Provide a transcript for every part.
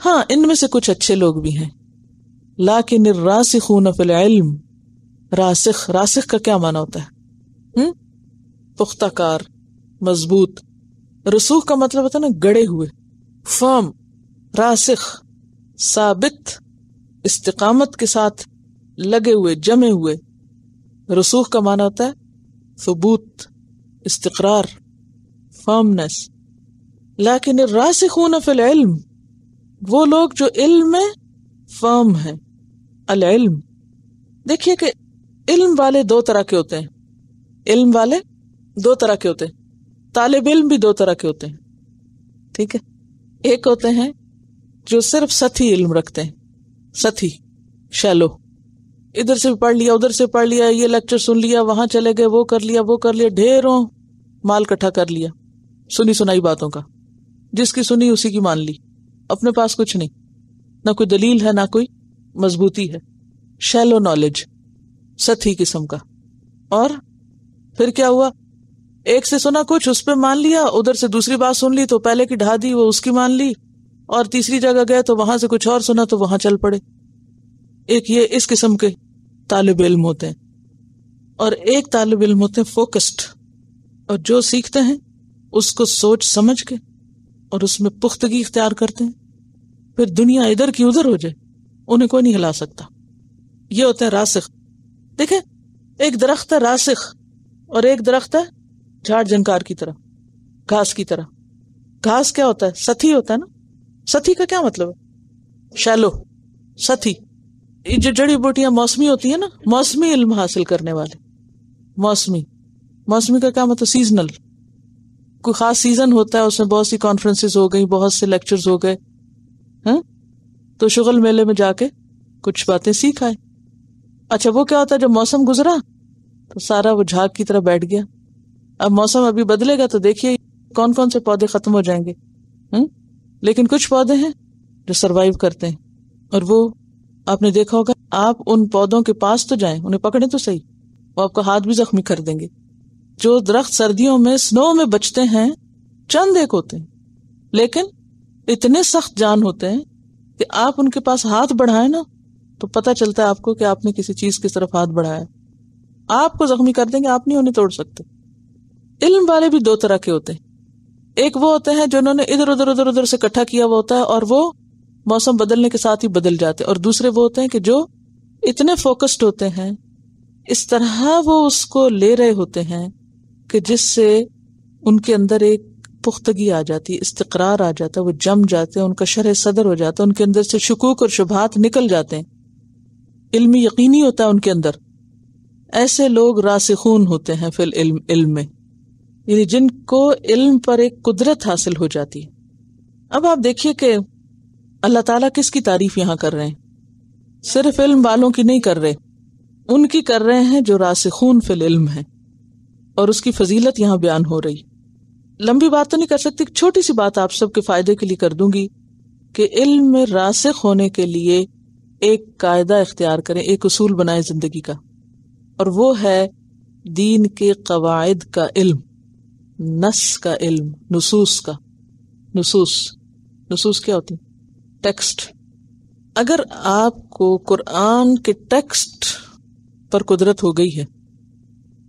हाँ इनमें से कुछ अच्छे लोग भी हैं लाकिन रासिखून फिल इल्म रासिख रासिख का क्या माना होता है हम्म? पुख्ताकार मजबूत रसूख का मतलब होता है ना गड़े हुए फर्म रासिख साबित इस्तकामत के साथ लगे हुए जमे हुए रसूख का माना होता है सबूत इस्तकरार फर्मनेस लाकिन रासिखून फिल इल्म वो लोग जो इल्म में फर्म है अल इल्म देखिए कि इल्म वाले दो तरह के होते हैं इल्म वाले दो तरह के होते हैं तालब इल्म भी दो तरह के होते हैं ठीक है एक होते हैं जो सिर्फ सती इल्म रखते हैं सती शैलो इधर से पढ़ लिया उधर से पढ़ लिया ये लेक्चर सुन लिया वहां चले गए वो कर लिया वो कर लिया ढेरों माल इकट्ठा कर लिया सुनी सुनाई बातों का जिसकी सुनी उसी की मान ली अपने पास कुछ नहीं ना कोई दलील है ना कोई मजबूती है शैलो नॉलेज सती किस्म का और फिर क्या हुआ एक से सुना कुछ उस पर मान लिया उधर से दूसरी बात सुन ली तो पहले की ढा दी वो उसकी मान ली और तीसरी जगह गए तो वहां से कुछ और सुना तो वहां चल पड़े एक ये इस किस्म के तालब इल्म होते हैं और एक तालब इल्म होते हैं फोकस्ड और जो सीखते हैं उसको सोच समझ के और उसमें पुख्तगी इख्तियार करते हैं फिर दुनिया इधर की उधर हो जाए उन्हें कोई नहीं हिला सकता यह होता है रासिख देखे एक दरख्त है रासिख और एक दरख्त है झाड़ झंकार की तरह घास की तरह घास क्या होता है सती होता है ना सती का क्या मतलब है शैलो सथी जो जड़ी बूटियां मौसमी होती है ना मौसमी इल्म हासिल करने वाले मौसमी मौसमी का क्या मतलब सीजनल कोई खास सीजन होता है उसमें बहुत सी कॉन्फ्रेंसेस हो गई बहुत से लेक्चर्स हो गए हैं तो शुगल मेले में जाके कुछ बातें सीख आए अच्छा वो क्या होता है जब मौसम गुजरा तो सारा वो झाग की तरह बैठ गया अब मौसम अभी बदलेगा तो देखिए कौन कौन से पौधे खत्म हो जाएंगे हम्म लेकिन कुछ पौधे हैं जो सरवाइव करते हैं और वो आपने देखा होगा आप उन पौधों के पास तो जाएं उन्हें पकड़े तो सही वो आपका हाथ भी जख्मी कर देंगे जो दरख्त सर्दियों में स्नो में बचते हैं चंद एक होते हैं लेकिन इतने सख्त जान होते हैं कि आप उनके पास हाथ बढ़ाए ना तो पता चलता है आपको कि आपने किसी चीज की तरफ हाथ बढ़ाया आपको जख्मी कर देंगे आप नहीं उन्हें तोड़ सकते इल्म वाले भी दो तरह के होते हैं एक वो होते हैं जो उन्होंने इधर उधर उधर उधर से इकट्ठा किया हुआ होता है और वो मौसम बदलने के साथ ही बदल जाते हैं और दूसरे वो होते हैं कि जो इतने फोकस्ड होते हैं इस तरह वो उसको ले रहे होते हैं कि जिससे उनके अंदर एक पुख्तगी आ जाती है इस्तकरार आ जाता है वो जम जाते हैं उनका शरह सदर हो जाता है उनके अंदर से शकूक और शुभात निकल जाते हैं इल्मी यकीनी होता है उनके अंदर ऐसे लोग रासिखून होते हैं फिल इल्म इल्म में यानी जिनको इल्म पर एक कुदरत हासिल हो जाती है अब आप देखिए कि अल्लाह ताला किसकी तारीफ यहां कर रहे हैं सिर्फ इल्म वालों की नहीं कर रहे उनकी कर रहे हैं जो रासिखून फिल इल्म है और उसकी फजीलत यहाँ बयान हो रही लंबी बात तो नहीं कर सकती छोटी सी बात आप सबके फायदे के लिए कर दूंगी कि इल्म में रासिक होने के लिए एक कायदा इख्तियार करें एक उसूल बनाए जिंदगी का और वो है दीन के कवायद का इल्म नस का इल्म नसूस का नसूस नसूस क्या होती टेक्स्ट अगर आपको कुरान के टेक्स्ट पर कुदरत हो गई है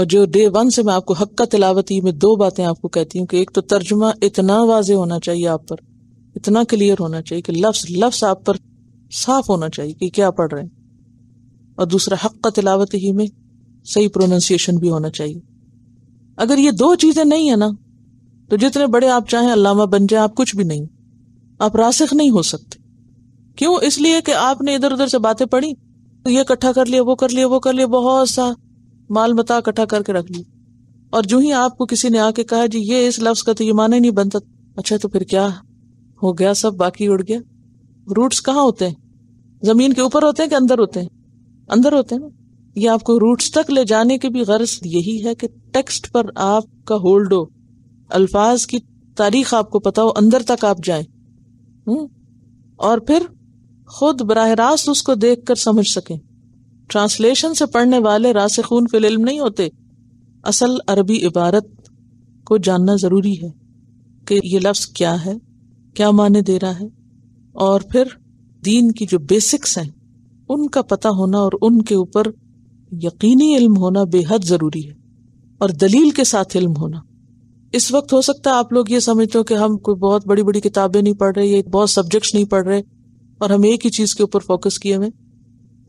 और जो डे वन से मैं आपको हक का तिलावत ही में दो बातें आपको कहती हूँ कि एक तो तर्जुमा इतना वाज होना चाहिए आप पर इतना क्लियर होना चाहिए कि लफ्स लफ्स आप पर साफ होना चाहिए कि क्या पढ़ रहे हैं और दूसरा हक का तिलावत ही में सही प्रोनाउंसिएशन भी होना चाहिए अगर ये दो चीजें नहीं है ना तो जितने बड़े आप चाहें अलामा बन जाए आप कुछ भी नहीं आप रासिक नहीं हो सकते क्यों इसलिए कि आपने इधर उधर से बातें पढ़ी तो ये इकट्ठा कर लिया वो कर लिया वो कर लिया बहुत सा माल मता इकट्ठा करके रख ली और जो ही आपको किसी ने आके कहा जी ये इस लफ्ज का तो ये माना ही नहीं बनता अच्छा तो फिर क्या हो गया सब बाकी उड़ गया रूट्स कहाँ होते हैं जमीन के ऊपर होते हैं कि अंदर होते हैं अंदर होते हैं ना ये आपको रूट्स तक ले जाने की भी गर्ज यही है कि टेक्स्ट पर आपका होल्ड हो अल्फाज की तारीख आपको पता हो अंदर तक आप जाए हम्म। और फिर खुद बरह रास्त उसको देख कर समझ सकें ट्रांसलेशन से पढ़ने वाले रासखून फिल इल्म नहीं होते असल अरबी इबारत को जानना ज़रूरी है कि ये लफ्ज़ क्या है क्या माने दे रहा है और फिर दीन की जो बेसिक्स हैं उनका पता होना और उनके ऊपर यकीनी इल्म होना बेहद ज़रूरी है और दलील के साथ इल्म होना इस वक्त हो सकता है आप लोग ये समझते हो कि हम कोई बहुत बड़ी बड़ी किताबें नहीं पढ़ रहे ये बहुत सब्जेक्ट्स नहीं पढ़ रहे और हम एक ही चीज़ के ऊपर फोकस किए हुए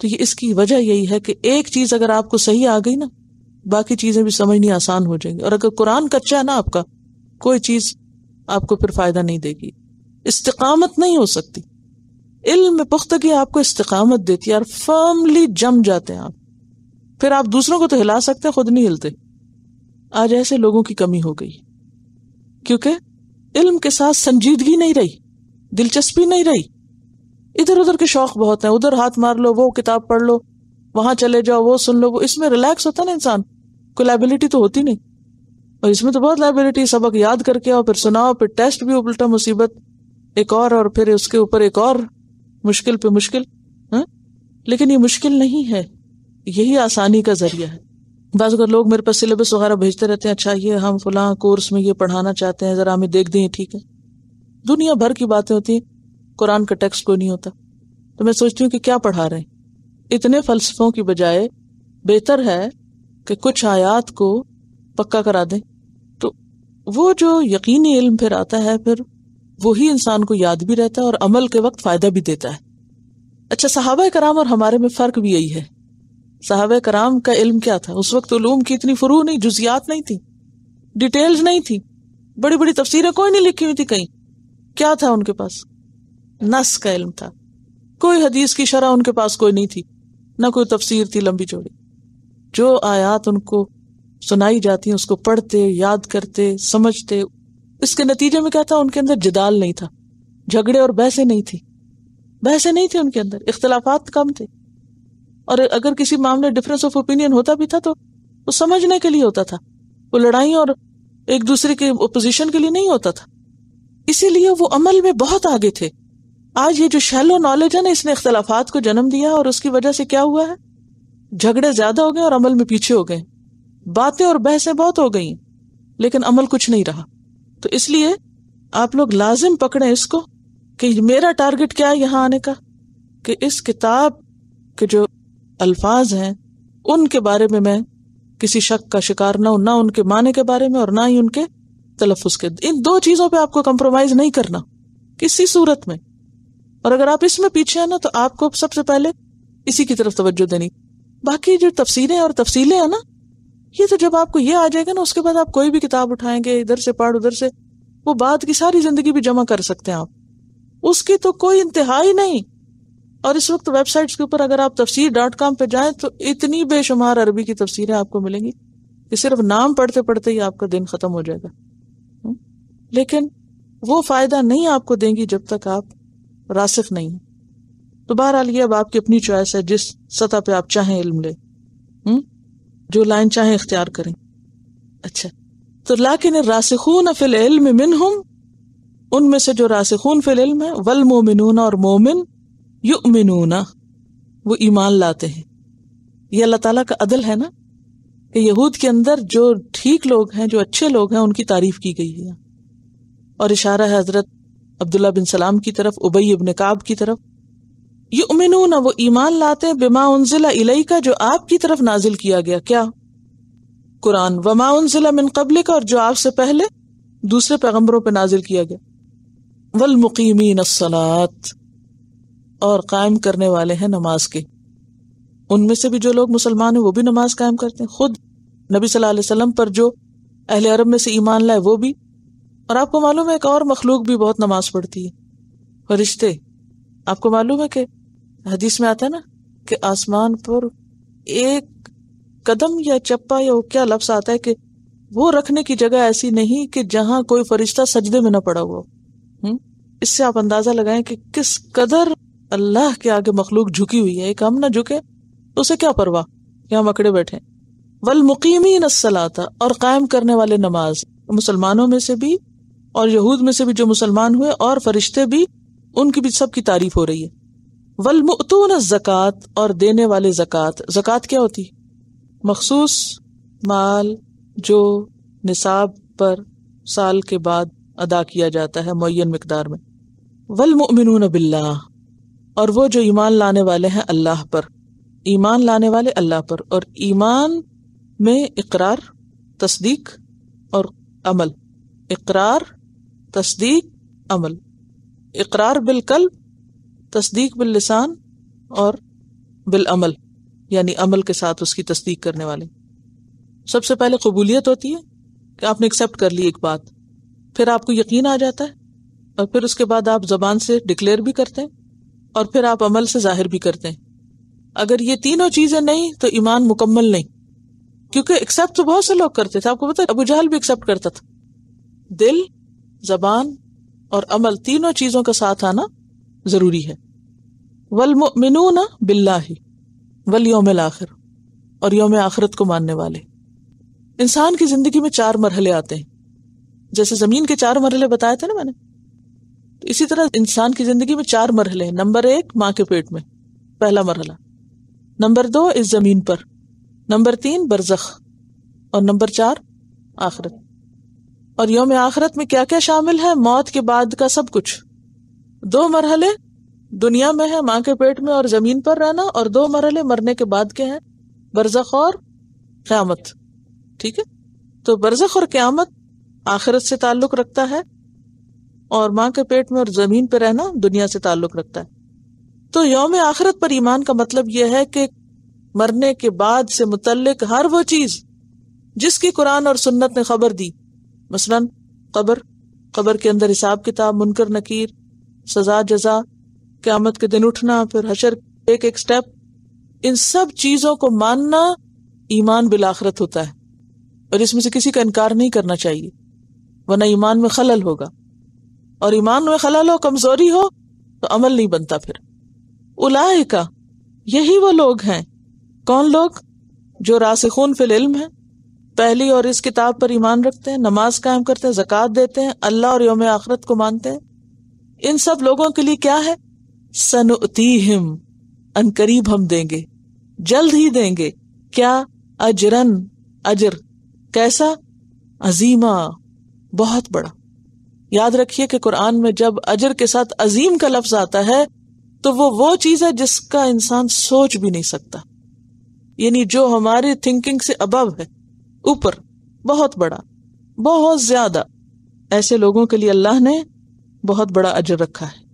तो ये इसकी वजह यही है कि एक चीज अगर आपको सही आ गई ना बाकी चीजें भी समझनी आसान हो जाएंगी और अगर कुरान कच्चा है ना आपका कोई चीज आपको फिर फायदा नहीं देगी इस्तकामत नहीं हो सकती इल्म में पुख्तगी आपको इस्तकामत देती है और फर्मली जम जाते हैं आप फिर आप दूसरों को तो हिला सकते हैं खुद नहीं हिलते आज ऐसे लोगों की कमी हो गई क्योंकि इल्म के साथ संजीदगी नहीं रही दिलचस्पी नहीं रही इधर उधर के शौक बहुत हैं उधर हाथ मार लो वो किताब पढ़ लो वहां चले जाओ वो सुन लो वो इसमें रिलैक्स होता ना इंसान कोई लाइबिलिटी तो होती नहीं और इसमें तो बहुत लाइबिलिटी सबक याद करके आओ फिर सुनाओ फिर टेस्ट भी उल्टा मुसीबत एक और और फिर उसके ऊपर एक और मुश्किल पे मुश्किल हा? लेकिन ये मुश्किल नहीं है यही आसानी का जरिया है बस अगर लोग मेरे पास सिलेबस वगैरह भेजते रहते हैं अच्छा ये हम फुला कोर्स में ये पढ़ाना चाहते हैं जरा हमें देख दें ठीक है दुनिया भर की बातें होती हैं कुरान का टेक्स्ट कोई नहीं होता तो मैं सोचती हूँ कि क्या पढ़ा रहे हैं इतने फलसफों की बजाय बेहतर है कि कुछ आयात को पक्का करा दें तो वो जो यकीनी इल्म फिर आता है फिर वही इंसान को याद भी रहता है और अमल के वक्त फ़ायदा भी देता है अच्छा साहब कराम और हमारे में फ़र्क भी यही है साहब कराम का इल्म क्या था उस वक्त उलूम की इतनी फरू नहीं जुजियात नहीं थी डिटेल्स नहीं थी बड़ी बड़ी तफसीरें कोई नहीं लिखी हुई थी कहीं क्या था उनके पास नस का इल्म था कोई हदीस की शरह उनके पास कोई नहीं थी ना कोई तफसीर थी लंबी चौड़ी जो आयात उनको सुनाई जाती है उसको पढ़ते याद करते समझते इसके नतीजे में क्या था उनके अंदर जदाल नहीं था झगड़े और बहसें नहीं थी बहसें नहीं थी उनके अंदर इख्तलाफात कम थे और अगर किसी मामले डिफरेंस ऑफ ओपिनियन होता भी था तो वो समझने के लिए होता था वो लड़ाई और एक दूसरे के ओपोजिशन के लिए नहीं होता था इसीलिए वो अमल में बहुत आगे थे आज ये जो शैलो नॉलेज है ना इसने इख्तलाफात को जन्म दिया और उसकी वजह से क्या हुआ है झगड़े ज्यादा हो गए और अमल में पीछे हो गए बातें और बहसें बहुत हो गई लेकिन अमल कुछ नहीं रहा तो इसलिए आप लोग लाजिम पकड़े इसको कि मेरा टारगेट क्या है यहां आने का कि इस किताब के जो अल्फाज हैं उनके बारे में मैं किसी शक का शिकार ना हूं ना उनके माने के बारे में और ना ही उनके तलफ़ के इन दो चीज़ों पे आपको कंप्रोमाइज नहीं करना किसी सूरत में और अगर आप इसमें पीछे ना तो आपको सबसे पहले इसी की तरफ तवज्जो देनी बाकी जो तफसीरें और तफसीलें हैं ना ये तो जब आपको ये आ जाएगा ना उसके बाद आप कोई भी किताब उठाएंगे इधर से पढ़ उधर से वो बात की सारी जिंदगी भी जमा कर सकते हैं आप उसकी तो कोई इंतहा ही नहीं और इस वक्त वेबसाइट्स के ऊपर अगर आप तफसीर डॉट कॉम पर जाए तो इतनी बेशुमार अरबी की तफसीरें आपको मिलेंगी कि सिर्फ नाम पढ़ते पढ़ते ही आपका दिन खत्म हो जाएगा हम्म। लेकिन वो फायदा नहीं आपको देंगी जब तक आप रासिक नहीं है तो बहरहाल ये अब आपकी अपनी चॉइस है जिस सतह पे आप चाहें इल्म ले हुँ? हम्म? जो लाइन चाहें इख्तियार करें अच्छा तो लाकिन रासिखून फिल इल्म मिन हम उनमें से जो रासिखून फिल इल्म है वल मोमिनून और मोमिन युमिनूना वो ईमान लाते हैं ये अल्लाह ताला का अदल है ना कि यहूद के अंदर जो ठीक लोग हैं जो अच्छे लोग हैं उनकी तारीफ की गई है और इशारा है हजरत अब्दुल्ला बिन सलाम की तरफ उबई इबन काब की तरफ ये उमिन वो ईमान लाते हैं बेमा उनजिला इलई का जो आपकी तरफ नाजिल किया गया क्या कुरान वमा उनजिला मिन कबल का और जो आपसे पहले दूसरे पैगम्बरों पर नाजिल किया गया वल मुकीमी नसलात और कायम करने वाले हैं नमाज के उनमें से भी जो लोग मुसलमान हैं वो भी नमाज कायम करते हैं खुद नबी सल्लल्लाहु अलैहि वसल्लम पर जो अहले अरब में से ईमान लाए वो भी और आपको मालूम है एक और मखलूक भी बहुत नमाज पढ़ती है फरिश्ते आपको मालूम है कि हदीस में आता है ना कि आसमान पर एक कदम या चप्पा या क्या लफ्स आता है कि वो रखने की जगह ऐसी नहीं कि जहां कोई फरिश्ता सजदे में ना पड़ा हुआ हम्म इससे आप अंदाजा लगाएं कि किस कदर अल्लाह के आगे मखलूक झुकी हुई है एक हम ना झुके उसे क्या परवाह कि हम अकड़े बैठे वल मुकीमी नस्लाता और कायम करने वाले नमाज मुसलमानों में से भी और यहूद में से भी जो मुसलमान हुए और फरिश्ते भी उनकी भी सबकी तारीफ हो रही है वलमुतून जक़ात और देने वाले जक़ात जक़ात क्या होती मखसूस माल जो निसाब पर साल के बाद अदा किया जाता है मुन मकदार में वलमिन बिल्ला और वो जो ईमान लाने वाले हैं अल्लाह पर ईमान लाने वाले अल्लाह पर और ईमान में इकरार तस्दीक और अमल इकरार तस्दीक अमल इकरार बिलकल तस्दीक बिल बिल्लिसान और बिलअमल यानी अमल के साथ उसकी तस्दीक करने वाले सबसे पहले कबूलियत होती है कि आपने एक्सेप्ट कर ली एक बात फिर आपको यकीन आ जाता है और फिर उसके बाद आप जबान से डिक्लेयर भी करते हैं और फिर आप अमल से जाहिर भी करते हैं अगर ये तीनों चीजें नहीं तो ईमान मुकम्मल नहीं क्योंकि एक्सेप्ट तो बहुत से लोग करते थे आपको पता है अबू जहल भी एक्सेप्ट करता था दिल जबान और अमल तीनों चीजों का साथ आना जरूरी है ना बिल्ला वल योम आखिर और योम आखिरत को मानने वाले इंसान की जिंदगी में चार मरहले आते हैं जैसे जमीन के चार मरहले बताए थे ना मैंने तो इसी तरह इंसान की जिंदगी में चार मरहले हैं नंबर एक माँ के पेट में पहला मरहला नंबर दो इस जमीन पर नंबर तीन बरजख और नंबर चार आखिरत और योम आखरत में क्या क्या शामिल है मौत के बाद का सब कुछ दो मरहले दुनिया में है माँ के पेट में और जमीन पर रहना और दो मरहले मरने के बाद के हैं बरजख और क्यामत ठीक है तो बरजख और क्यामत आखिरत से ताल्लुक रखता है और माँ के पेट में और जमीन पर रहना दुनिया से ताल्लुक रखता है तो योम आखरत पर ईमान का मतलब यह है कि मरने के बाद से मुतलक हर वो चीज जिसकी कुरान और सुन्नत ने खबर दी मसलन कबर कबर के अंदर हिसाब किताब मुनकर नकीर सजा जजा क्यामत के दिन उठना फिर हशर एक एक स्टेप इन सब चीजों को मानना ईमान बिलाखरत होता है और इसमें से किसी का इनकार नहीं करना चाहिए वरना ईमान में खलल होगा और ईमान में खलल हो कमजोरी हो तो अमल नहीं बनता फिर उलाय का यही वो लोग हैं कौन लोग जो रासखून फिल इल्म है पहली और इस किताब पर ईमान रखते हैं नमाज कायम करते हैं जक़ात देते हैं अल्लाह और योम आखरत को मानते हैं इन सब लोगों के लिए क्या है सनुती अनकरीब हम देंगे जल्द ही देंगे क्या अजरन अजर कैसा अजीमा बहुत बड़ा याद रखिए कि कुरान में जब अजर के साथ अजीम का लफ्ज आता है तो वो वो चीज है जिसका इंसान सोच भी नहीं सकता यानी जो हमारे थिंकिंग से अबव है ऊपर बहुत बड़ा बहुत ज्यादा ऐसे लोगों के लिए अल्लाह ने बहुत बड़ा अजर रखा है